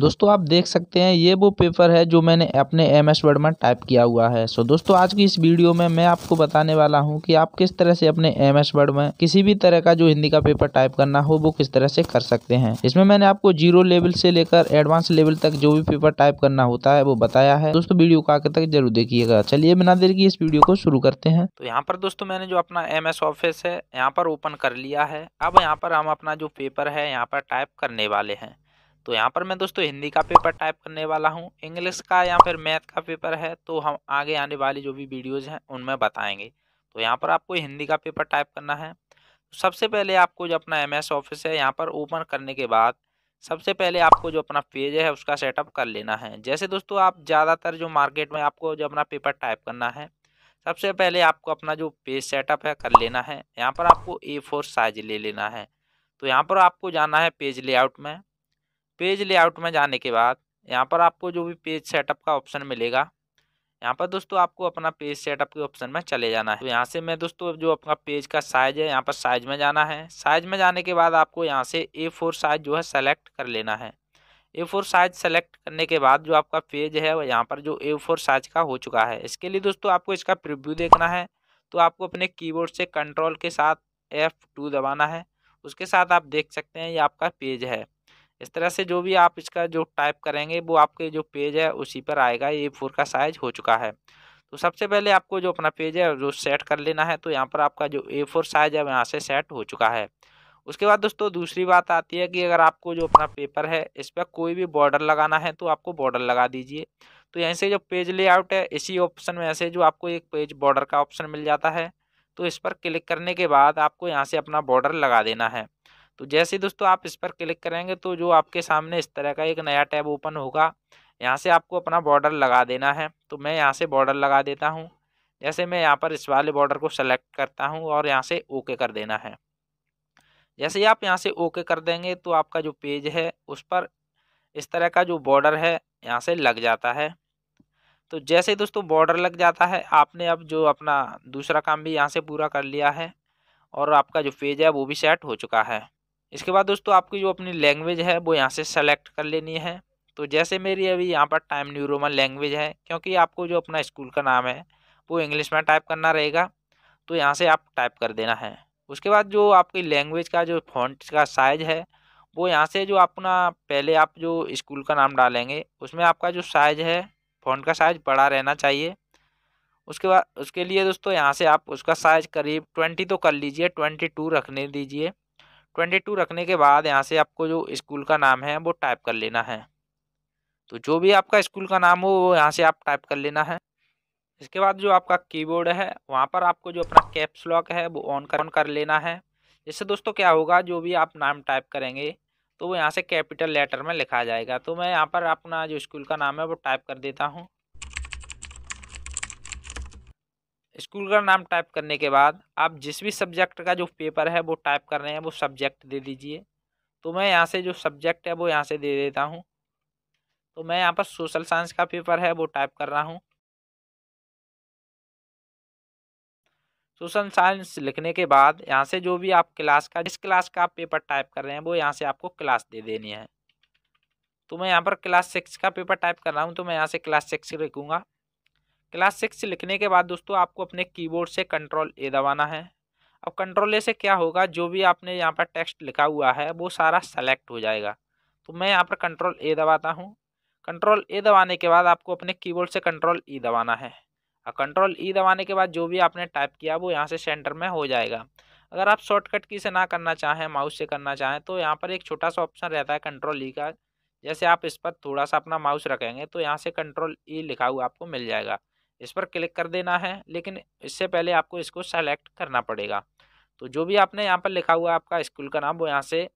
दोस्तों आप देख सकते हैं ये वो पेपर है जो मैंने अपने एम एस वर्ड में टाइप किया हुआ है सो दोस्तों आज की इस वीडियो में मैं आपको बताने वाला हूँ कि आप किस तरह से अपने एम एस वर्ड में किसी भी तरह का जो हिंदी का पेपर टाइप करना हो वो किस तरह से कर सकते हैं इसमें मैंने आपको जीरो लेवल से लेकर एडवांस लेवल तक जो भी पेपर टाइप करना होता है वो बताया है दोस्तों वीडियो को आगे तक जरूर देखिएगा चलिए बिना देर की इस वीडियो को शुरू करते हैं तो यहाँ पर दोस्तों मैंने जो अपना एम एस ऑफिस है यहाँ पर ओपन कर लिया है अब यहाँ पर हम अपना जो पेपर है यहाँ पर टाइप करने वाले हैं तो यहाँ पर मैं दोस्तों हिंदी का पेपर टाइप करने वाला हूँ इंग्लिश का या फिर मैथ का पेपर है तो हम आगे आने वाली जो भी वीडियोज़ हैं उनमें बताएंगे तो यहाँ पर आपको हिंदी का पेपर टाइप करना है सबसे पहले आपको जो अपना एम एस ऑफिस है यहाँ पर ओपन करने के बाद सबसे पहले आपको जो अपना पेज है उसका सेटअप कर लेना है जैसे दोस्तों आप ज़्यादातर जो मार्केट में आपको जो अपना पेपर टाइप करना है सबसे पहले आपको अपना जो पेज सेटअप है कर लेना है यहाँ पर आपको ए फोर साइज ले लेना है तो यहाँ पर आपको जाना है पेज लेआउट में पेज लेआउट में जाने के बाद यहाँ पर आपको जो भी पेज सेटअप का ऑप्शन मिलेगा यहाँ पर दोस्तों आपको अपना पेज सेटअप के ऑप्शन में चले जाना है तो यहाँ से मैं दोस्तों जो अपना पेज का साइज है यहाँ पर साइज में जाना है साइज में जाने के बाद आपको यहाँ से ए फोर साइज जो है सेलेक्ट कर लेना है ए फोर साइज सेलेक्ट करने के बाद जो आपका पेज है वह यहाँ पर जो ए फोर साइज का हो चुका है इसके लिए दोस्तों आपको इसका प्रिव्यू देखना है तो आपको अपने कीबोर्ड से कंट्रोल के साथ एफ टू दबाना है उसके साथ आप देख सकते हैं ये आपका पेज है इस तरह से जो भी आप इसका जो टाइप करेंगे वो आपके जो पेज है उसी पर आएगा ये फोर का साइज हो चुका है तो सबसे पहले आपको जो अपना पेज है जो सेट कर लेना है तो यहाँ पर आपका जो ए फोर साइज है यहाँ से सेट हो चुका है उसके बाद दोस्तों दूसरी बात आती है कि अगर आपको जो अपना पेपर है इस पर कोई भी बॉर्डर लगाना है तो आपको बॉर्डर लगा दीजिए तो यहीं से जो पेज लेआउट है इसी ऑप्शन में ऐसे जो आपको एक पेज बॉर्डर का ऑप्शन मिल जाता है तो इस पर क्लिक करने के बाद आपको यहाँ से अपना बॉर्डर लगा देना है तो जैसे दोस्तों आप इस पर क्लिक करेंगे तो जो आपके सामने इस तरह का एक नया टैब ओपन होगा यहाँ से आपको अपना बॉर्डर लगा देना है तो मैं यहाँ से बॉर्डर लगा देता हूँ जैसे मैं यहाँ पर इस वाले बॉर्डर को सेलेक्ट करता हूँ और यहाँ से ओके कर देना है जैसे ही आप यहाँ से ओके कर देंगे तो आपका जो पेज है उस पर इस तरह का जो बॉर्डर है यहाँ से लग जाता है तो जैसे दोस्तों बॉर्डर लग जाता है आपने अब जो अपना दूसरा काम भी यहाँ से पूरा कर लिया है और आपका जो पेज है वो भी सेट हो चुका है इसके बाद दोस्तों आपकी जो अपनी लैंग्वेज है वो यहाँ से सेलेक्ट कर लेनी है तो जैसे मेरी अभी यहाँ पर टाइम न्यू रोमन लैंग्वेज है क्योंकि आपको जो अपना स्कूल का नाम है वो इंग्लिश में टाइप करना रहेगा तो यहाँ से आप टाइप कर देना है उसके बाद जो आपकी लैंग्वेज का जो फॉन्ट का साइज है वो यहाँ से जो अपना पहले आप जो स्कूल का नाम डालेंगे उसमें आपका जो साइज है फॉन्ट का साइज बड़ा रहना चाहिए उसके बाद उसके लिए दोस्तों यहाँ से आप उसका साइज करीब ट्वेंटी तो कर लीजिए ट्वेंटी टू रखने दीजिए ट्वेंटी टू रखने के बाद यहाँ से आपको जो स्कूल का नाम है वो टाइप कर लेना है तो जो भी आपका स्कूल का नाम हो वो यहाँ से आप टाइप कर लेना है इसके बाद जो आपका कीबोर्ड है वहाँ पर आपको जो अपना कैप्स लॉक है वो ऑन कर ऑन कर लेना है इससे दोस्तों क्या होगा जो भी आप नाम टाइप करेंगे तो वो यहाँ से कैपिटल लेटर में लिखा जाएगा तो मैं यहाँ पर अपना जो स्कूल का नाम है वो टाइप कर देता हूँ स्कूल का नाम टाइप करने के बाद आप जिस भी सब्जेक्ट का जो पेपर है वो टाइप कर रहे हैं वो सब्जेक्ट दे दीजिए तो मैं यहाँ से जो सब्जेक्ट है वो यहाँ से दे देता हूँ तो मैं यहाँ पर सोशल साइंस का पेपर है वो टाइप कर रहा हूँ सोशल साइंस लिखने के बाद यहाँ से जो भी आप क्लास का जिस क्लास का आप पेपर टाइप कर रहे हैं वो यहाँ से आपको क्लास दे देनी है तो मैं यहाँ पर क्लास सिक्स का पेपर टाइप कर रहा हूँ तो मैं यहाँ से क्लास सिक्स लिखूँगा क्लास सिक्स लिखने के बाद दोस्तों आपको अपने कीबोर्ड से कंट्रोल ए दबाना है अब कंट्रोल ए से क्या होगा जो भी आपने यहाँ पर टेक्स्ट लिखा हुआ है वो सारा सेलेक्ट हो जाएगा तो मैं यहाँ पर कंट्रोल ए दबाता हूँ कंट्रोल ए दबाने के बाद आपको अपने कीबोर्ड से कंट्रोल ई दबाना है और कंट्रोल ई दबाने के बाद जो भी आपने टाइप किया वो यहाँ से सेंटर में हो जाएगा अगर आप शॉर्टकट की से ना करना चाहें माउस से करना चाहें तो यहाँ पर एक छोटा सा ऑप्शन रहता है कंट्रोल ई का जैसे आप इस पर थोड़ा सा अपना माउस रखेंगे तो यहाँ से कंट्रोल ई लिखा हुआ आपको मिल जाएगा इस पर क्लिक कर देना है लेकिन इससे पहले आपको इसको सेलेक्ट करना पड़ेगा तो जो भी आपने यहाँ पर लिखा हुआ आपका स्कूल का नाम वो यहाँ से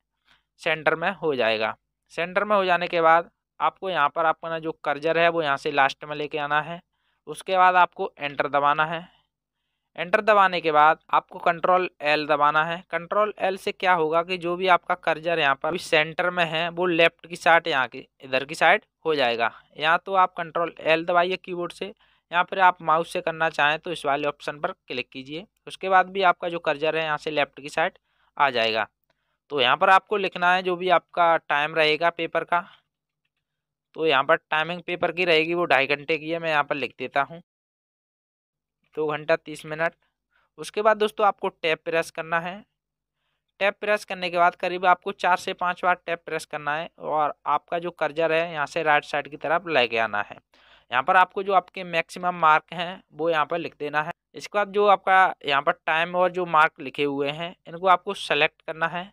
सेंटर में हो जाएगा सेंटर में हो जाने के बाद आपको यहाँ पर आपका जो कर्जर है वो यहाँ से लास्ट में लेके आना है उसके बाद आपको एंटर दबाना है एंटर दबाने के बाद आपको कंट्रोल एल दबाना है कंट्रोल एल से क्या होगा कि जो भी आपका कर्जर यहाँ पर सेंटर में है वो लेफ्ट की साइड यहाँ की इधर की साइड हो जाएगा यहाँ तो आप कंट्रोल एल दबाइए कीबोर्ड से यहाँ पर आप माउस से करना चाहें तो इस वाले ऑप्शन पर क्लिक कीजिए उसके बाद भी आपका जो कर्जर है यहाँ से लेफ्ट की साइड आ जाएगा तो यहाँ पर आपको लिखना है जो भी आपका टाइम रहेगा पेपर का तो यहाँ पर टाइमिंग पेपर की रहेगी वो ढाई घंटे की है मैं यहाँ पर लिख देता हूँ दो तो घंटा तीस मिनट उसके बाद दोस्तों आपको टैप प्रेस करना है टैप प्रेस करने के बाद करीब आपको चार से पाँच बार टैप प्रेस करना है और आपका जो कर्जर है यहाँ से राइट साइड की तरफ लेके आना है यहाँ पर आपको जो आपके मैक्सिमम मार्क हैं वो यहाँ पर लिख देना है इसके बाद जो आपका यहाँ पर टाइम और जो मार्क लिखे हुए हैं इनको आपको सेलेक्ट करना है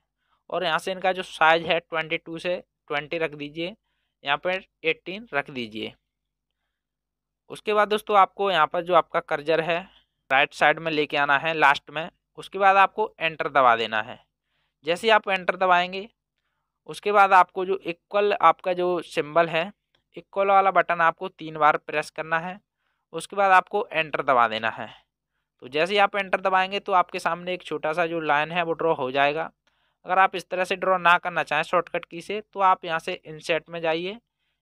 और यहाँ से इनका जो साइज़ है ट्वेंटी टू से ट्वेंटी रख दीजिए यहाँ पर एट्टीन रख दीजिए उसके बाद दोस्तों आपको यहाँ पर जो आपका कर्जर है राइट साइड में लेके आना है लास्ट में उसके बाद आपको एंटर दबा देना है जैसे आप एंटर दबाएंगे उसके बाद आपको जो इक्वल आपका जो सिंबल है इक्वल वाला बटन आपको तीन बार प्रेस करना है उसके बाद आपको एंटर दबा देना है तो जैसे ही आप एंटर दबाएंगे तो आपके सामने एक छोटा सा जो लाइन है वो ड्रॉ हो जाएगा अगर आप इस तरह से ड्रॉ ना करना चाहें शॉर्टकट की से तो आप यहाँ से इंसेट में जाइए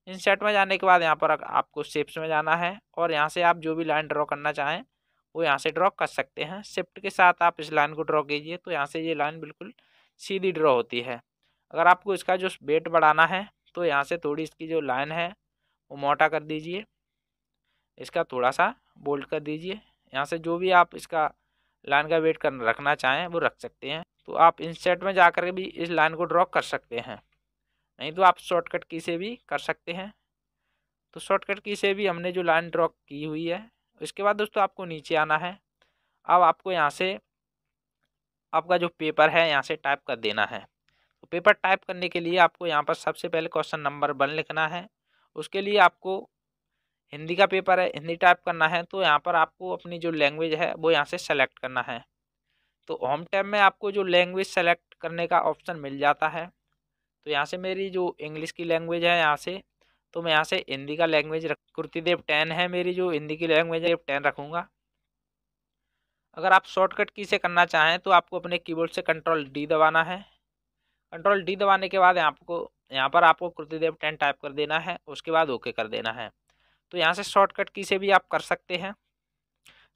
इंसेट में जाने के बाद यहाँ पर आपको शिफ्ट में जाना है और यहाँ से आप जो भी लाइन ड्रॉ करना चाहें वो यहाँ से ड्रॉ कर सकते हैं शिफ्ट के साथ आप इस लाइन को ड्रॉ कीजिए तो यहाँ से ये लाइन बिल्कुल सीधी ड्रॉ होती है अगर आपको इसका जो वेट बढ़ाना है तो यहाँ से थोड़ी इसकी जो लाइन है वो मोटा कर दीजिए इसका थोड़ा सा बोल्ड कर दीजिए यहाँ से जो भी आप इसका लाइन का वेट कर रखना चाहें वो रख सकते हैं तो आप इंसेट में जा कर भी इस लाइन को ड्रॉ कर सकते हैं नहीं तो आप शॉर्टकट की से भी कर सकते हैं तो शॉर्टकट की से भी हमने जो लाइन ड्रॉ की हुई है उसके बाद दोस्तों आपको नीचे आना है अब आपको यहाँ से आपका जो पेपर है यहाँ से टाइप कर देना है तो पेपर टाइप करने के लिए आपको यहाँ पर सबसे पहले क्वेश्चन नंबर वन लिखना है उसके लिए आपको हिंदी का पेपर है हिंदी टाइप करना है तो यहाँ पर आपको अपनी जो लैंग्वेज है वो यहाँ से सेलेक्ट करना है तो होम टैब में आपको जो लैंग्वेज सेलेक्ट करने का ऑप्शन मिल जाता है तो यहाँ से मेरी जो इंग्लिश की लैंग्वेज है यहाँ से तो मैं यहाँ से हिंदी का लैंग्वेज रख कुर्ती देव टेन है मेरी जो हिंदी की लैंग्वेज है टेन रखूँगा अगर आप शॉर्टकट की से करना चाहें तो आपको अपने कीबोर्ड से कंट्रोल डी दबाना है कंट्रोल डी दबाने के बाद आपको यहाँ पर आपको कृतिदेव टेन टाइप कर देना है उसके बाद ओके कर देना है तो यहाँ से शॉर्टकट की से भी आप कर सकते हैं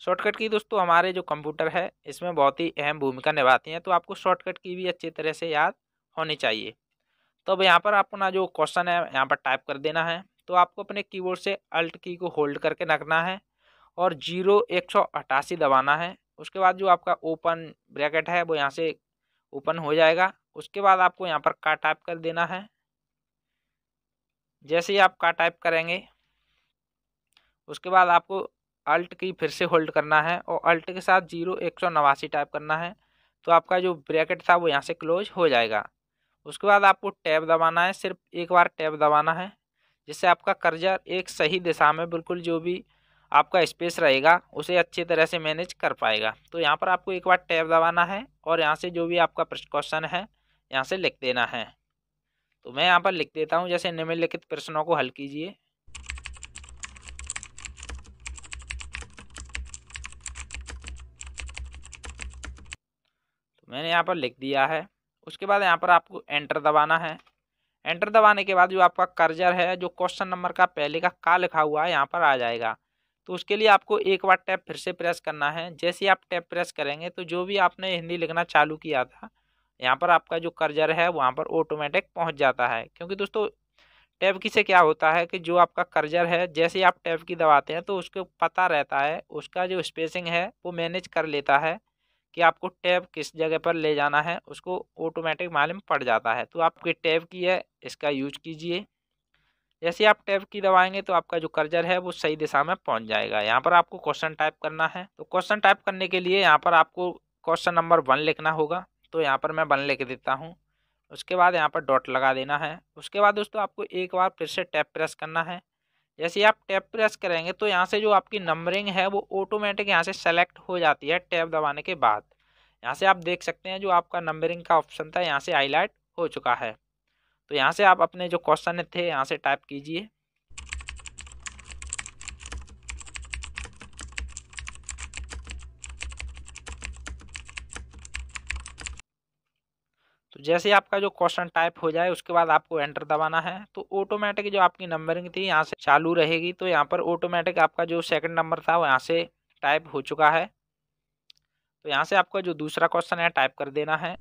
शॉर्टकट की दोस्तों हमारे जो कंप्यूटर है इसमें बहुत ही अहम भूमिका निभाती हैं तो आपको शॉर्टकट की भी अच्छी तरह से याद होनी चाहिए तो अब यहाँ पर अपना जो क्वेश्चन है यहाँ पर टाइप कर देना है तो आपको अपने कीबोर्ड से अल्ट की को होल्ड करके रखना है और जीरो एक सौ अट्ठासी दबाना है उसके बाद जो आपका ओपन ब्रैकेट है वो यहाँ से ओपन हो जाएगा उसके बाद आपको यहाँ पर का टाइप कर देना है जैसे ही आप का टाइप करेंगे उसके बाद आपको अल्ट की फिर से होल्ड करना है और अल्ट के साथ जीरो एक सौ नवासी टाइप करना है तो आपका जो ब्रैकेट था वो यहाँ से क्लोज हो जाएगा उसके बाद आपको टैब दबाना है सिर्फ एक बार टैब दबाना है जिससे आपका कर्जा एक सही दिशा में बिल्कुल जो भी आपका स्पेस रहेगा उसे अच्छी तरह से मैनेज कर पाएगा तो यहाँ पर आपको एक बार टैब दबाना है और यहाँ से जो भी आपका क्वेश्चन है यहाँ से लिख देना है तो मैं यहाँ पर लिख देता हूँ जैसे निम्नलिखित प्रश्नों को हल कीजिए तो मैंने यहाँ पर लिख दिया है उसके बाद यहाँ पर आपको एंटर दबाना है एंटर दबाने के बाद जो आपका कर्जर है जो क्वेश्चन नंबर का पहले का का लिखा हुआ है यहाँ पर आ जाएगा तो उसके लिए आपको एक बार टैप फिर से प्रेस करना है जैसे आप टैप प्रेस करेंगे तो जो भी आपने हिंदी लिखना चालू किया था यहाँ पर आपका जो कर्जर है वहाँ पर ऑटोमेटिक पहुँच जाता है क्योंकि दोस्तों टैब की से क्या होता है कि जो आपका कर्जर है जैसे ही आप टैब की दबाते हैं तो उसको पता रहता है उसका जो स्पेसिंग है वो मैनेज कर लेता है कि आपको टैब किस जगह पर ले जाना है उसको ऑटोमेटिक मालूम पड़ जाता है तो आपके टैब की है इसका यूज कीजिए जैसे आप टैब की दबाएंगे तो आपका जो कर्जर है वो सही दिशा में पहुंच जाएगा यहाँ पर आपको क्वेश्चन टाइप करना है तो क्वेश्चन टाइप करने के लिए यहाँ पर आपको क्वेश्चन नंबर वन लिखना होगा तो यहाँ पर मैं बन लेके देता हूँ उसके बाद यहाँ पर डॉट लगा देना है उसके बाद दोस्तों आपको एक बार फिर से टैप प्रेस करना है जैसे आप टैप प्रेस करेंगे तो यहाँ से जो आपकी नंबरिंग है वो ऑटोमेटिक यहाँ से सेलेक्ट हो जाती है टैप दबाने के बाद यहाँ से आप देख सकते हैं जो आपका नंबरिंग का ऑप्शन था यहाँ से हाईलाइट हो चुका है तो यहाँ से आप अपने जो क्वेश्चन थे यहाँ से टाइप कीजिए जैसे आपका जो क्वेश्चन टाइप हो जाए उसके बाद आपको एंटर दबाना है तो ऑटोमेटिक जो आपकी नंबरिंग थी यहाँ से चालू रहेगी तो यहाँ पर ऑटोमेटिक आपका जो सेकंड नंबर था वो यहाँ से टाइप हो चुका है तो यहाँ से आपका जो दूसरा क्वेश्चन है टाइप कर देना है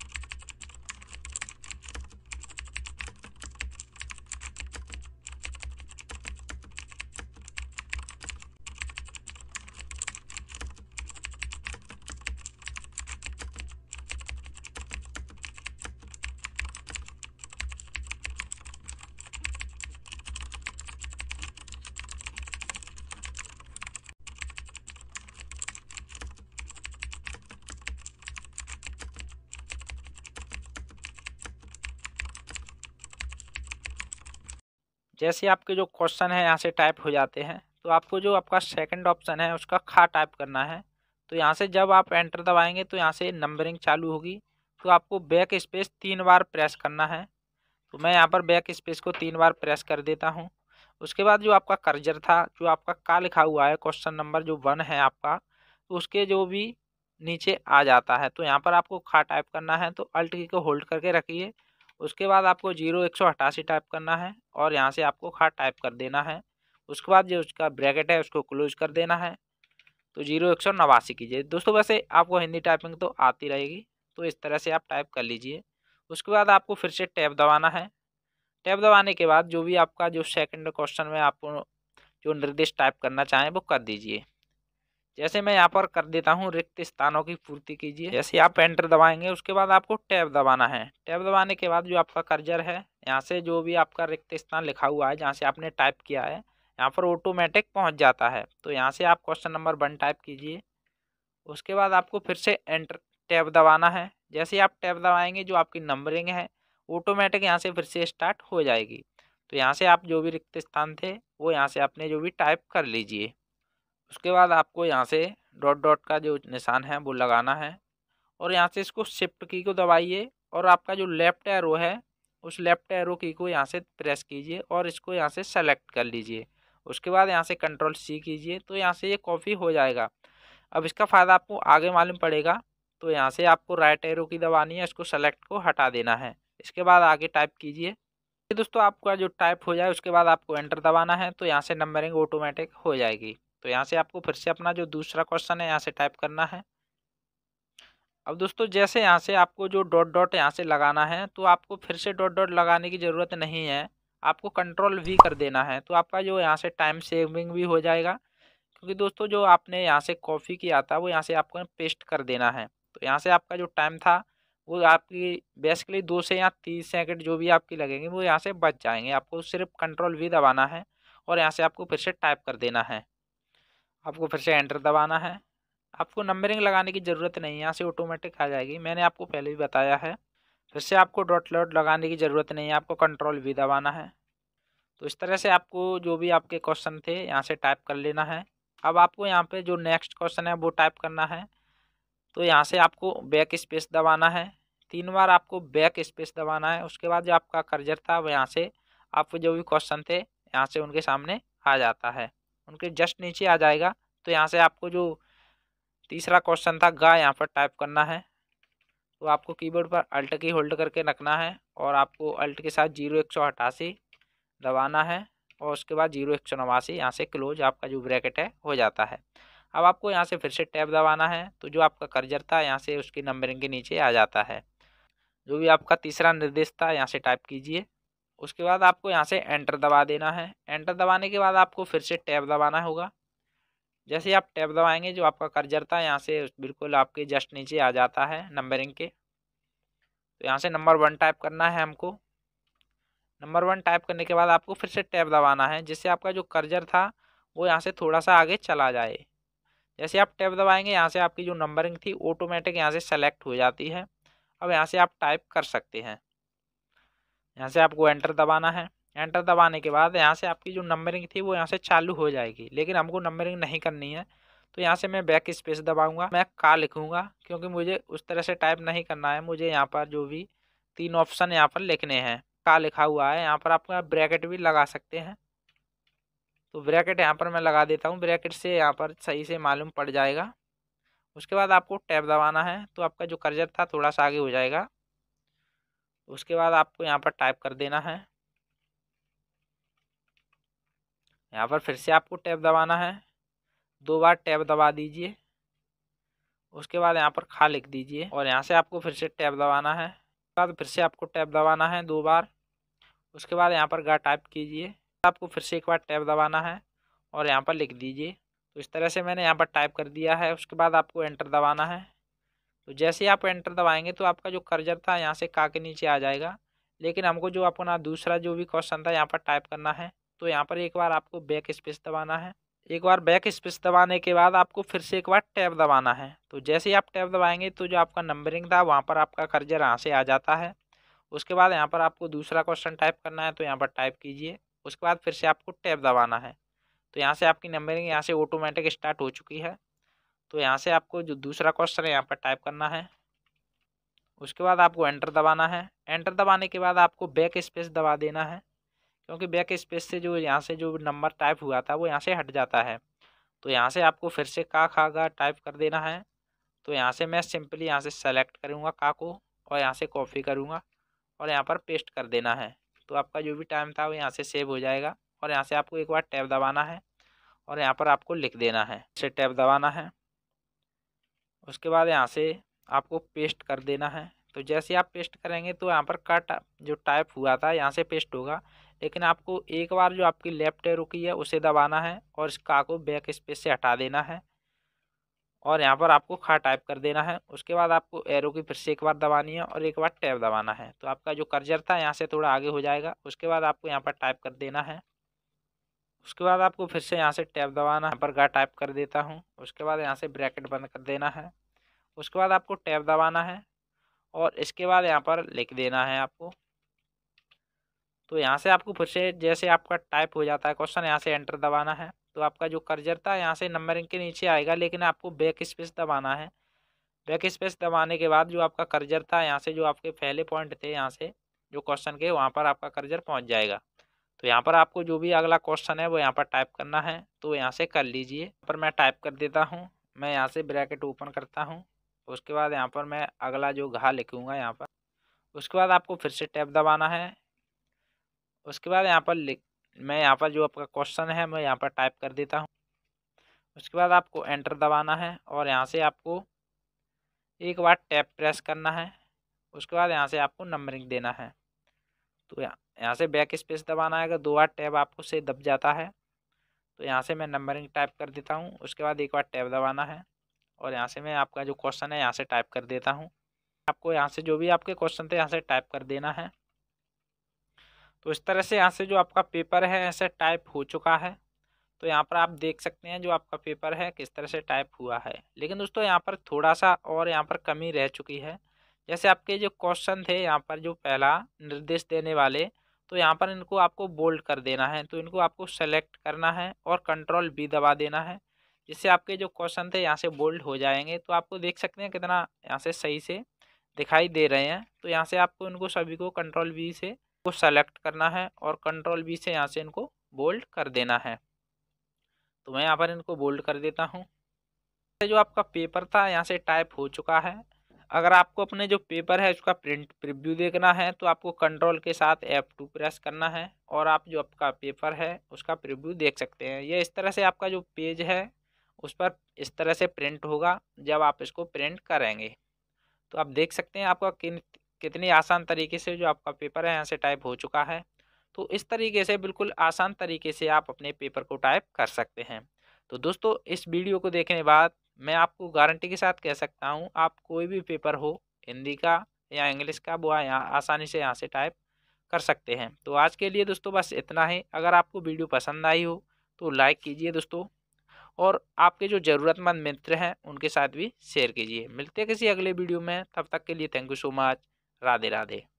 जैसे आपके जो क्वेश्चन है यहाँ से टाइप हो जाते हैं तो आपको जो आपका सेकंड ऑप्शन है उसका खा टाइप करना है तो यहाँ से जब आप एंटर दबाएंगे तो यहाँ से नंबरिंग चालू होगी तो आपको बैक स्पेस तीन बार प्रेस करना है तो मैं यहाँ पर बैक स्पेस को तीन बार प्रेस कर देता हूँ उसके बाद जो आपका कर्जर था जो आपका का लिखा हुआ है क्वेश्चन नंबर जो वन है आपका तो उसके जो भी नीचे आ जाता है तो यहाँ पर आपको खा टाइप करना है तो अल्ट की को होल्ड करके रखिए उसके बाद आपको जीरो एक सौ अट्ठासी टाइप करना है और यहाँ से आपको खा टाइप कर देना है उसके बाद जो उसका ब्रैकेट है उसको क्लोज कर देना है तो जीरो एक सौ नवासी कीजिए दोस्तों वैसे आपको हिंदी टाइपिंग तो आती रहेगी तो इस तरह से आप टाइप कर लीजिए उसके बाद आपको फिर से टैप दबाना है टैप दबाने के बाद जो भी आपका जो सेकेंड क्वेश्चन में आप जो निर्देश टाइप करना चाहें वो कर दीजिए जैसे मैं यहाँ पर कर देता हूँ रिक्त स्थानों की पूर्ति कीजिए जैसे आप एंटर दबाएंगे उसके बाद आपको टैब दबाना है टैब दबाने के बाद जो आपका कर्जर है यहाँ से जो भी आपका रिक्त स्थान लिखा हुआ है जहाँ से आपने टाइप किया है यहाँ पर ऑटोमेटिक पहुँच जाता है तो यहाँ से आप क्वेश्चन नंबर वन टाइप कीजिए उसके बाद आपको फिर से एंटर टैब दबाना है जैसे आप टैब दबाएंगे जो आपकी नंबरिंग है ऑटोमेटिक यहाँ से फिर से स्टार्ट हो जाएगी तो यहाँ से आप जो भी रिक्त स्थान थे वो यहाँ से आपने जो भी टाइप कर लीजिए उसके बाद आपको यहाँ से डॉट डॉट का जो निशान है वो लगाना है और यहाँ से इसको शिफ्ट की को दबाइए और आपका जो लेफ़्ट एरो है उस लेफ़्ट एरो की को यहाँ से प्रेस कीजिए और इसको यहाँ से सेलेक्ट कर लीजिए उसके बाद यहाँ से कंट्रोल सी कीजिए तो यहाँ से ये कॉपी हो जाएगा अब इसका फ़ायदा आपको आगे मालूम पड़ेगा तो यहाँ से आपको राइट एरो की दबानी है इसको सेलेक्ट को हटा देना है इसके बाद आगे टाइप कीजिए दोस्तों आपका जो टाइप हो जाए उसके बाद आपको एंटर दबाना है तो यहाँ से नंबरिंग ऑटोमेटिक हो जाएगी तो यहाँ से आपको फिर से अपना जो दूसरा क्वेश्चन है यहाँ से टाइप करना है अब दोस्तों जैसे यहाँ से आपको जो डॉट डॉट यहाँ से लगाना है तो आपको फिर से डॉट डॉट लगाने की ज़रूरत नहीं है आपको कंट्रोल वी कर देना है तो आपका जो यहाँ से टाइम सेविंग भी हो जाएगा क्योंकि दोस्तों जो आपने यहाँ से कॉफ़ी किया था वो यहाँ से आपको पेस्ट कर देना है तो यहाँ से आपका जो टाइम था वो आपकी बेसिकली दो से या तीस सेकेंड जो भी आपकी लगेंगे वो यहाँ से बच जाएंगे आपको सिर्फ कंट्रोल वी दबाना है और यहाँ से आपको फिर से टाइप कर देना है आपको फिर से एंटर दबाना है आपको नंबरिंग लगाने की ज़रूरत नहीं है यहाँ से ऑटोमेटिक आ जाएगी मैंने आपको पहले भी बताया है फिर से आपको डॉट लॉट लगाने की ज़रूरत नहीं है आपको कंट्रोल भी दबाना है तो इस तरह से आपको जो भी आपके क्वेश्चन थे यहाँ से टाइप कर लेना है अब आपको यहाँ पे जो नेक्स्ट क्वेश्चन है वो टाइप करना है तो यहाँ से आपको बैक स्पेस दबाना है तीन बार आपको बैक स्पेस दबाना है उसके बाद जो आपका कर्जर था वो यहाँ से आपके जो भी क्वेश्चन थे यहाँ से उनके सामने आ जाता है उनके जस्ट नीचे आ जाएगा तो यहाँ से आपको जो तीसरा क्वेश्चन था गा यहाँ पर टाइप करना है तो आपको कीबोर्ड पर अल्ट की होल्ड करके रखना है और आपको अल्ट के साथ जीरो एक सौ अट्ठासी दबाना है और उसके बाद जीरो एक सौ नवासी यहाँ से क्लोज आपका जो ब्रैकेट है हो जाता है अब आपको यहाँ से फिर से टैब दबाना है तो जो आपका कर्जर था यहाँ से उसकी नंबरिंग के नीचे आ जाता है जो भी आपका तीसरा निर्देश था यहाँ से टाइप कीजिए उसके बाद आपको यहाँ से एंटर दबा देना है एंटर दबाने के बाद आपको फिर से टैब दबाना होगा जैसे आप टैब दबाएंगे जो आपका कर्जर था यहाँ से बिल्कुल आपके जस्ट नीचे आ जाता है नंबरिंग के तो यहाँ से नंबर वन टाइप करना है हमको नंबर वन टाइप करने के बाद आपको फिर से टैब दबाना है जिससे आपका जो कर्जर था वो यहाँ से थोड़ा सा आगे चला जाए जैसे आप टैब दबाएंगे यहाँ से आपकी जो नंबरिंग थी ऑटोमेटिक यहाँ से सेलेक्ट हो जाती है अब यहाँ से आप टाइप कर सकते हैं यहाँ से आपको एंटर दबाना है एंटर दबाने के बाद यहाँ से आपकी जो नंबरिंग थी वो यहाँ से चालू हो जाएगी लेकिन हमको नंबरिंग नहीं करनी है तो यहाँ से मैं बैक स्पेस दबाऊंगा मैं का लिखूंगा क्योंकि मुझे उस तरह से टाइप नहीं करना है मुझे यहाँ पर जो भी तीन ऑप्शन यहाँ पर लिखने हैं का लिखा हुआ है यहाँ पर आप ब्रैकेट भी लगा सकते हैं तो ब्रैकेट यहाँ पर मैं लगा देता हूँ ब्रैकेट से यहाँ पर सही से मालूम पड़ जाएगा उसके बाद आपको टैब दबाना है तो आपका जो कर्जर था थोड़ा सा आगे हो जाएगा उसके बाद आपको यहाँ पर टाइप कर देना है यहाँ पर फिर से आपको टैब दबाना है दो बार टैब दबा दीजिए उसके बाद यहाँ पर खा लिख दीजिए और यहाँ से आपको फिर से टैब दबाना है उसके बाद फिर से आपको टैब दबाना है दो बार उसके बाद यहाँ पर गा टाइप कीजिए आपको फिर से एक बार टैब दबाना है और यहाँ पर लिख दीजिए तो इस तरह से मैंने यहाँ पर टाइप कर दिया है उसके बाद आपको एंटर दबाना है तो जैसे आप एंटर दबाएंगे तो आपका जो कर्जर था यहाँ से का के नीचे आ जाएगा लेकिन हमको जो अपना दूसरा जो भी क्वेश्चन था यहाँ पर टाइप करना है तो यहाँ पर एक बार आपको बैक स्पेस दबाना है एक बार बैक स्पेस दबाने के बाद आपको फिर से एक बार टैब दबाना है तो जैसे ही आप टैब दबाएंगे तो जो आपका नंबरिंग था वहाँ पर आपका कर्जर यहाँ से आ जाता है उसके बाद यहाँ पर आपको दूसरा क्वेश्चन टाइप करना है तो यहाँ पर टाइप कीजिए उसके बाद फिर से आपको टैब दबाना है तो यहाँ से आपकी नंबरिंग यहाँ से ऑटोमेटिक स्टार्ट हो चुकी है तो यहाँ से आपको जो दूसरा क्वेश्चन है यहाँ पर टाइप करना है उसके बाद आपको एंटर दबाना है एंटर दबाने के बाद आपको बैक स्पेस दबा देना है क्योंकि बैक स्पेस से जो यहाँ से जो नंबर टाइप हुआ था वो यहाँ से हट जाता है तो यहाँ से आपको फिर से का खागा टाइप कर देना है तो यहाँ से मैं सिंपली यहाँ से सेलेक्ट करूँगा का को और यहाँ से कॉपी करूँगा और यहाँ पर पेस्ट कर देना है तो आपका जो भी टाइम था वो यहाँ से सेव हो जाएगा और यहाँ से आपको एक बार टैब दबाना है और यहाँ पर आपको लिख देना है से टैब दबाना है उसके बाद यहाँ से आपको पेस्ट कर देना है तो जैसे आप पेस्ट करेंगे तो यहाँ पर कट जो टाइप हुआ था यहाँ से पेस्ट होगा लेकिन आपको एक बार जो आपकी लेफ्ट एरो है उसे दबाना है और इस का को बैक स्पेस से हटा देना है और यहाँ पर आपको खा टाइप कर देना है उसके बाद आपको एरो की फिर से एक बार दबानी है और एक बार टैप दबाना है तो आपका जो कर्जर था यहाँ से थोड़ा आगे हो जाएगा उसके बाद आपको यहाँ पर टाइप कर देना है उसके बाद आपको फिर से यहाँ से टैब दबाना है पर गा टाइप कर देता हूँ उसके बाद यहाँ से ब्रैकेट बंद कर देना है उसके बाद आपको टैब दबाना है और इसके बाद यहाँ पर लिख देना है आपको तो यहाँ से आपको फिर से जैसे आपका टाइप हो जाता है क्वेश्चन यहाँ से एंटर दबाना है तो आपका जो कर्जर था यहाँ से नंबरिंग के नीचे आएगा लेकिन आपको बैक स्पेस दबाना है बैक स्पेस दबाने के बाद जो आपका कर्जर था यहाँ से जो आपके पहले पॉइंट थे यहाँ से जो क्वेश्चन के वहाँ पर आपका कर्जर पहुँच जाएगा तो यहाँ पर आपको जो भी अगला क्वेश्चन है वो यहाँ पर टाइप करना है तो यहाँ से कर लीजिए पर मैं टाइप कर देता हूँ मैं यहाँ से ब्रैकेट ओपन करता हूँ उसके बाद यहाँ पर मैं अगला जो घा लिखूँगा यहाँ पर उसके बाद आपको फिर से टैप दबाना है उसके बाद यहाँ पर लिख मैं यहाँ पर जो आपका क्वेश्चन है मैं यहाँ पर टाइप कर देता हूँ उसके बाद आपको एंटर दबाना है और यहाँ से आपको एक बार टैप प्रेस करना है उसके बाद यहाँ से आपको नंबरिंग देना है तो यहाँ यहाँ से बैक स्पेस दबाना है अगर दो बार टैब आपको से दब जाता है तो यहाँ से मैं नंबरिंग टाइप कर देता हूँ उसके बाद एक बार टैब दबाना है और यहाँ से मैं आपका जो क्वेश्चन है यहाँ से टाइप कर देता हूँ आपको यहाँ से जो भी आपके क्वेश्चन थे यहाँ से टाइप कर देना है तो इस तरह से यहाँ से जो आपका पेपर है ऐसे टाइप हो चुका है तो यहाँ पर आप देख सकते हैं जो आपका पेपर है किस तरह से टाइप हुआ है लेकिन दोस्तों यहाँ पर थोड़ा सा और यहाँ पर कमी रह चुकी है जैसे आपके जो क्वेश्चन थे यहाँ पर जो पहला निर्देश देने वाले तो यहाँ पर इनको आपको बोल्ड कर देना है तो इनको आपको सेलेक्ट करना है और कंट्रोल बी दबा देना है जिससे आपके जो क्वेश्चन थे यहाँ से बोल्ड हो जाएंगे तो आपको देख सकते हैं कितना यहाँ से सही से दिखाई दे रहे हैं तो यहाँ से आपको इनको सभी को कंट्रोल बी से को सेलेक्ट करना है और कंट्रोल बी से यहाँ से इनको बोल्ड कर देना है तो मैं यहाँ पर इनको बोल्ड कर देता हूँ जो आपका पेपर था यहाँ से टाइप हो चुका है अगर आपको अपने जो पेपर है उसका प्रिंट प्रिव्यू देखना है तो आपको कंट्रोल के साथ एफ टू प्रेस करना है और आप जो आपका पेपर है उसका प्रिव्यू देख सकते हैं ये इस तरह से आपका जो पेज है उस पर इस तरह से प्रिंट होगा जब आप इसको प्रिंट करेंगे तो आप देख सकते हैं आपका किन कितनी आसान तरीके से जो आपका पेपर है यहाँ से टाइप हो चुका है तो इस तरीके से बिल्कुल आसान तरीके से आप अपने पेपर को टाइप कर सकते हैं तो दोस्तों इस वीडियो को देखने बाद मैं आपको गारंटी के साथ कह सकता हूँ आप कोई भी पेपर हो हिंदी का या इंग्लिश का वो यहाँ आसानी से यहाँ से टाइप कर सकते हैं तो आज के लिए दोस्तों बस इतना ही अगर आपको वीडियो पसंद आई हो तो लाइक कीजिए दोस्तों और आपके जो ज़रूरतमंद मित्र हैं उनके साथ भी शेयर कीजिए मिलते किसी अगले वीडियो में तब तक के लिए thank you so much Radhe Radhe